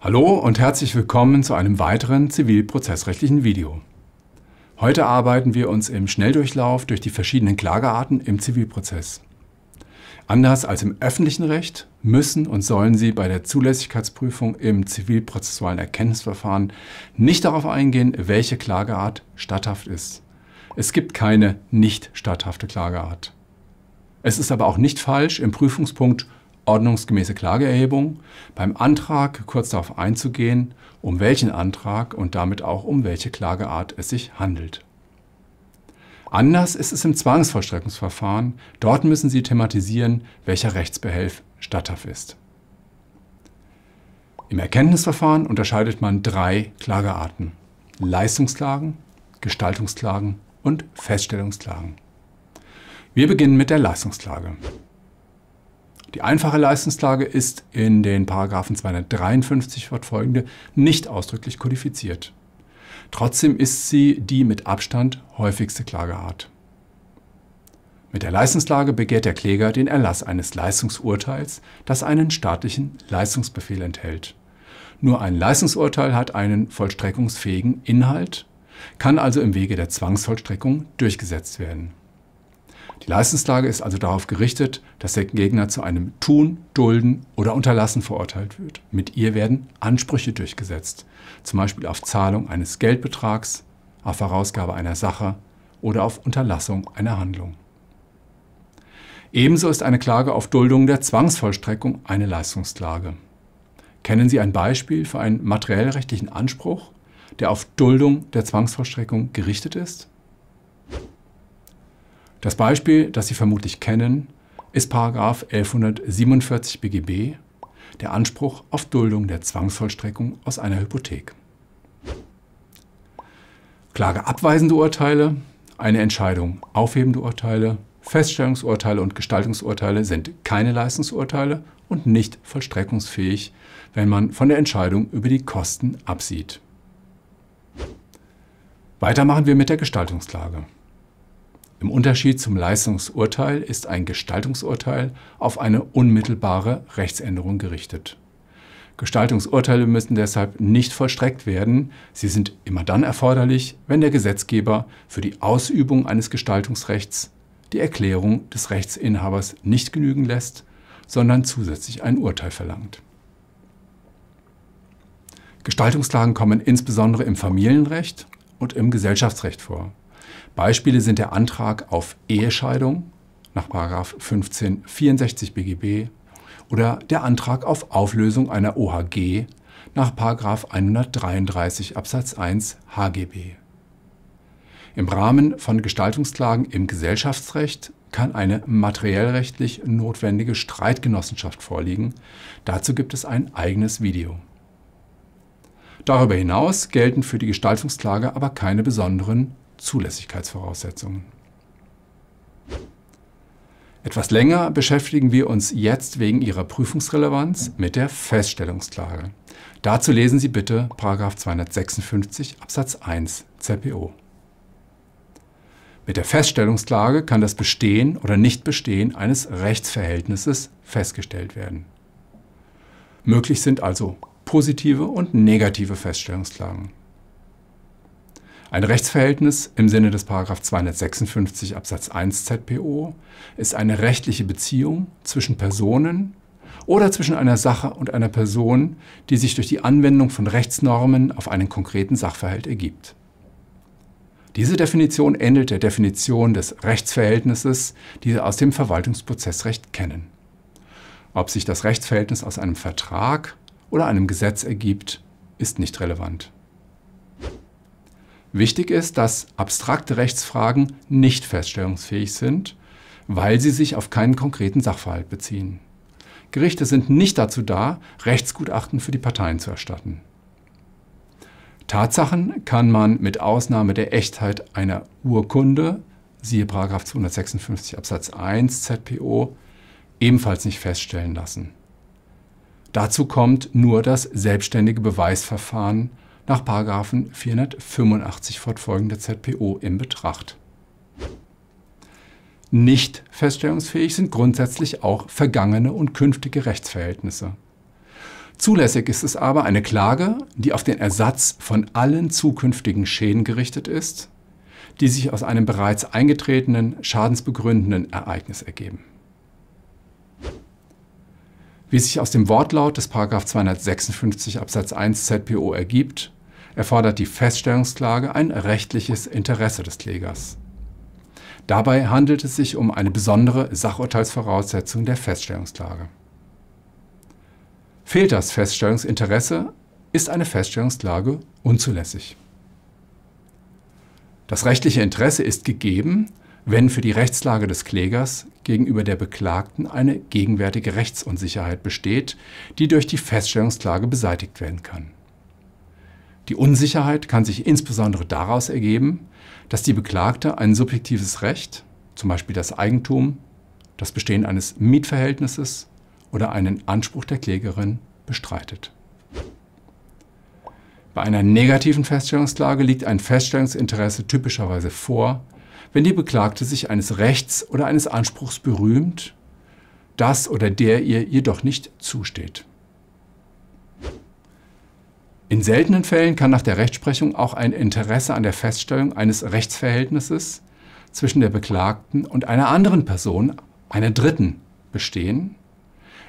Hallo und herzlich willkommen zu einem weiteren zivilprozessrechtlichen Video. Heute arbeiten wir uns im Schnelldurchlauf durch die verschiedenen Klagearten im Zivilprozess. Anders als im öffentlichen Recht müssen und sollen Sie bei der Zulässigkeitsprüfung im zivilprozessualen Erkenntnisverfahren nicht darauf eingehen, welche Klageart statthaft ist. Es gibt keine nicht statthafte Klageart. Es ist aber auch nicht falsch, im Prüfungspunkt ordnungsgemäße Klageerhebung, beim Antrag kurz darauf einzugehen, um welchen Antrag und damit auch um welche Klageart es sich handelt. Anders ist es im Zwangsvollstreckungsverfahren. Dort müssen Sie thematisieren, welcher Rechtsbehelf statthaft ist. Im Erkenntnisverfahren unterscheidet man drei Klagearten. Leistungsklagen, Gestaltungsklagen und Feststellungsklagen. Wir beginnen mit der Leistungsklage. Die einfache Leistungsklage ist in den Paragraphen 253 fortfolgende nicht ausdrücklich kodifiziert. Trotzdem ist sie die mit Abstand häufigste Klageart. Mit der Leistungsklage begehrt der Kläger den Erlass eines Leistungsurteils, das einen staatlichen Leistungsbefehl enthält. Nur ein Leistungsurteil hat einen vollstreckungsfähigen Inhalt, kann also im Wege der Zwangsvollstreckung durchgesetzt werden. Die Leistungslage ist also darauf gerichtet, dass der Gegner zu einem Tun, Dulden oder Unterlassen verurteilt wird. Mit ihr werden Ansprüche durchgesetzt, zum Beispiel auf Zahlung eines Geldbetrags, auf Vorausgabe einer Sache oder auf Unterlassung einer Handlung. Ebenso ist eine Klage auf Duldung der Zwangsvollstreckung eine Leistungsklage. Kennen Sie ein Beispiel für einen materiellrechtlichen Anspruch, der auf Duldung der Zwangsvollstreckung gerichtet ist? Das Beispiel, das Sie vermutlich kennen, ist 1147 BGB, der Anspruch auf Duldung der Zwangsvollstreckung aus einer Hypothek. Klageabweisende Urteile, eine Entscheidung aufhebende Urteile, Feststellungsurteile und Gestaltungsurteile sind keine Leistungsurteile und nicht vollstreckungsfähig, wenn man von der Entscheidung über die Kosten absieht. Weitermachen wir mit der Gestaltungsklage. Im Unterschied zum Leistungsurteil ist ein Gestaltungsurteil auf eine unmittelbare Rechtsänderung gerichtet. Gestaltungsurteile müssen deshalb nicht vollstreckt werden. Sie sind immer dann erforderlich, wenn der Gesetzgeber für die Ausübung eines Gestaltungsrechts die Erklärung des Rechtsinhabers nicht genügen lässt, sondern zusätzlich ein Urteil verlangt. Gestaltungsklagen kommen insbesondere im Familienrecht und im Gesellschaftsrecht vor. Beispiele sind der Antrag auf Ehescheidung nach 1564 BGB oder der Antrag auf Auflösung einer OHG nach 133 Absatz 1 HGB. Im Rahmen von Gestaltungsklagen im Gesellschaftsrecht kann eine materiellrechtlich notwendige Streitgenossenschaft vorliegen. Dazu gibt es ein eigenes Video. Darüber hinaus gelten für die Gestaltungsklage aber keine besonderen Zulässigkeitsvoraussetzungen. Etwas länger beschäftigen wir uns jetzt wegen ihrer Prüfungsrelevanz mit der Feststellungsklage. Dazu lesen Sie bitte 256 Absatz 1 ZPO. Mit der Feststellungsklage kann das Bestehen oder Nichtbestehen eines Rechtsverhältnisses festgestellt werden. Möglich sind also positive und negative Feststellungsklagen. Ein Rechtsverhältnis im Sinne des 256 Absatz 1 ZPO ist eine rechtliche Beziehung zwischen Personen oder zwischen einer Sache und einer Person, die sich durch die Anwendung von Rechtsnormen auf einen konkreten Sachverhalt ergibt. Diese Definition ähnelt der Definition des Rechtsverhältnisses, die wir aus dem Verwaltungsprozessrecht kennen. Ob sich das Rechtsverhältnis aus einem Vertrag oder einem Gesetz ergibt, ist nicht relevant. Wichtig ist, dass abstrakte Rechtsfragen nicht feststellungsfähig sind, weil sie sich auf keinen konkreten Sachverhalt beziehen. Gerichte sind nicht dazu da, Rechtsgutachten für die Parteien zu erstatten. Tatsachen kann man mit Ausnahme der Echtheit einer Urkunde, siehe 256 Absatz 1 ZPO, ebenfalls nicht feststellen lassen. Dazu kommt nur das selbstständige Beweisverfahren nach 485 fortfolgende ZPO in Betracht. Nicht feststellungsfähig sind grundsätzlich auch vergangene und künftige Rechtsverhältnisse. Zulässig ist es aber eine Klage, die auf den Ersatz von allen zukünftigen Schäden gerichtet ist, die sich aus einem bereits eingetretenen schadensbegründenden Ereignis ergeben. Wie sich aus dem Wortlaut des 256 Absatz 1 ZPO ergibt, erfordert die Feststellungsklage ein rechtliches Interesse des Klägers. Dabei handelt es sich um eine besondere Sachurteilsvoraussetzung der Feststellungsklage. Fehlt das Feststellungsinteresse, ist eine Feststellungsklage unzulässig. Das rechtliche Interesse ist gegeben, wenn für die Rechtslage des Klägers gegenüber der Beklagten eine gegenwärtige Rechtsunsicherheit besteht, die durch die Feststellungsklage beseitigt werden kann. Die Unsicherheit kann sich insbesondere daraus ergeben, dass die Beklagte ein subjektives Recht, zum Beispiel das Eigentum, das Bestehen eines Mietverhältnisses oder einen Anspruch der Klägerin bestreitet. Bei einer negativen Feststellungsklage liegt ein Feststellungsinteresse typischerweise vor, wenn die Beklagte sich eines Rechts oder eines Anspruchs berühmt, das oder der ihr jedoch nicht zusteht. In seltenen Fällen kann nach der Rechtsprechung auch ein Interesse an der Feststellung eines Rechtsverhältnisses zwischen der Beklagten und einer anderen Person, einer Dritten, bestehen,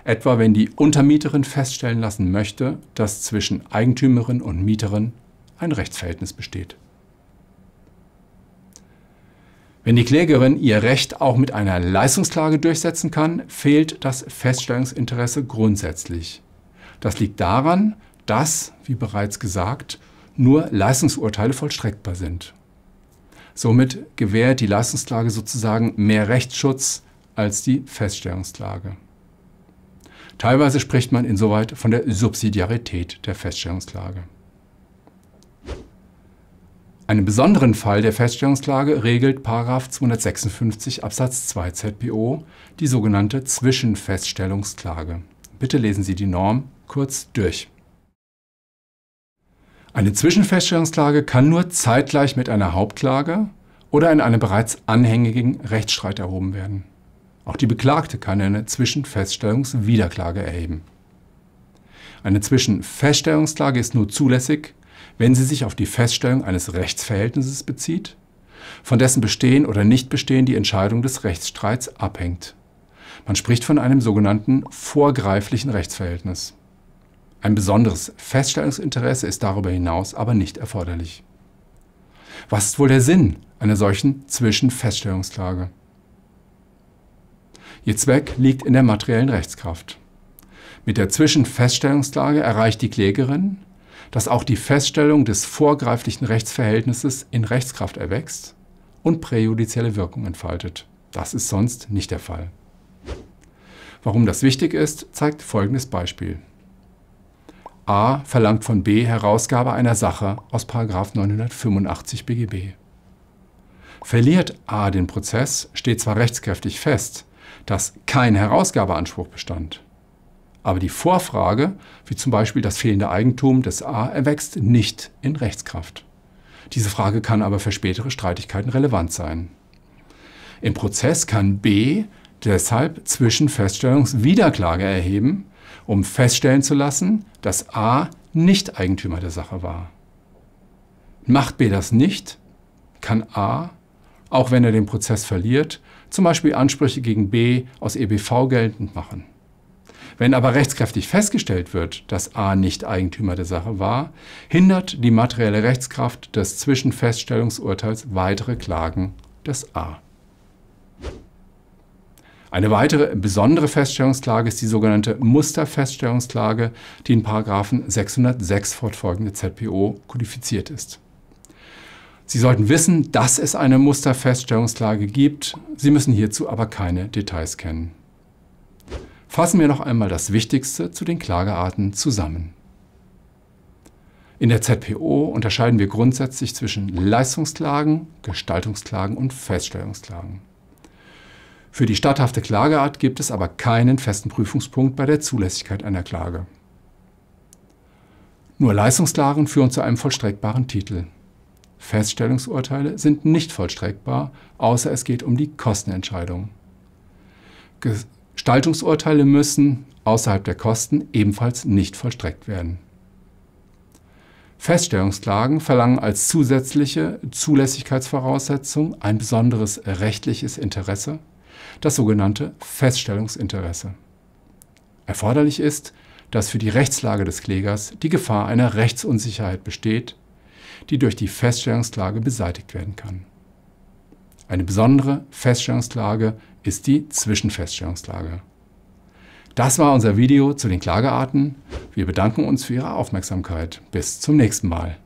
etwa wenn die Untermieterin feststellen lassen möchte, dass zwischen Eigentümerin und Mieterin ein Rechtsverhältnis besteht. Wenn die Klägerin ihr Recht auch mit einer Leistungsklage durchsetzen kann, fehlt das Feststellungsinteresse grundsätzlich. Das liegt daran, dass, wie bereits gesagt, nur Leistungsurteile vollstreckbar sind. Somit gewährt die Leistungsklage sozusagen mehr Rechtsschutz als die Feststellungsklage. Teilweise spricht man insoweit von der Subsidiarität der Feststellungsklage. Einen besonderen Fall der Feststellungsklage regelt 256 Absatz 2 ZPO, die sogenannte Zwischenfeststellungsklage. Bitte lesen Sie die Norm kurz durch. Eine Zwischenfeststellungsklage kann nur zeitgleich mit einer Hauptklage oder in einem bereits anhängigen Rechtsstreit erhoben werden. Auch die Beklagte kann eine Zwischenfeststellungswiederklage erheben. Eine Zwischenfeststellungsklage ist nur zulässig, wenn sie sich auf die Feststellung eines Rechtsverhältnisses bezieht, von dessen Bestehen oder Nichtbestehen die Entscheidung des Rechtsstreits abhängt. Man spricht von einem sogenannten vorgreiflichen Rechtsverhältnis. Ein besonderes Feststellungsinteresse ist darüber hinaus aber nicht erforderlich. Was ist wohl der Sinn einer solchen Zwischenfeststellungsklage? Ihr Zweck liegt in der materiellen Rechtskraft. Mit der Zwischenfeststellungsklage erreicht die Klägerin, dass auch die Feststellung des vorgreiflichen Rechtsverhältnisses in Rechtskraft erwächst und präjudizielle Wirkung entfaltet. Das ist sonst nicht der Fall. Warum das wichtig ist, zeigt folgendes Beispiel. A verlangt von B Herausgabe einer Sache aus 985 BGB. Verliert A den Prozess, steht zwar rechtskräftig fest, dass kein Herausgabeanspruch bestand, aber die Vorfrage, wie zum Beispiel das fehlende Eigentum des A, erwächst nicht in Rechtskraft. Diese Frage kann aber für spätere Streitigkeiten relevant sein. Im Prozess kann B deshalb zwischen Feststellungswiederklage erheben, um feststellen zu lassen, dass A nicht Eigentümer der Sache war. Macht B das nicht, kann A, auch wenn er den Prozess verliert, zum Beispiel Ansprüche gegen B aus EBV geltend machen. Wenn aber rechtskräftig festgestellt wird, dass A nicht Eigentümer der Sache war, hindert die materielle Rechtskraft des Zwischenfeststellungsurteils weitere Klagen des A. Eine weitere besondere Feststellungsklage ist die sogenannte Musterfeststellungsklage, die in Paragraphen 606 fortfolgende ZPO kodifiziert ist. Sie sollten wissen, dass es eine Musterfeststellungsklage gibt. Sie müssen hierzu aber keine Details kennen. Fassen wir noch einmal das Wichtigste zu den Klagearten zusammen. In der ZPO unterscheiden wir grundsätzlich zwischen Leistungsklagen, Gestaltungsklagen und Feststellungsklagen. Für die statthafte Klageart gibt es aber keinen festen Prüfungspunkt bei der Zulässigkeit einer Klage. Nur Leistungsklagen führen zu einem vollstreckbaren Titel. Feststellungsurteile sind nicht vollstreckbar, außer es geht um die Kostenentscheidung. Gestaltungsurteile müssen außerhalb der Kosten ebenfalls nicht vollstreckt werden. Feststellungsklagen verlangen als zusätzliche Zulässigkeitsvoraussetzung ein besonderes rechtliches Interesse das sogenannte Feststellungsinteresse. Erforderlich ist, dass für die Rechtslage des Klägers die Gefahr einer Rechtsunsicherheit besteht, die durch die Feststellungsklage beseitigt werden kann. Eine besondere Feststellungsklage ist die Zwischenfeststellungsklage. Das war unser Video zu den Klagearten. Wir bedanken uns für Ihre Aufmerksamkeit. Bis zum nächsten Mal.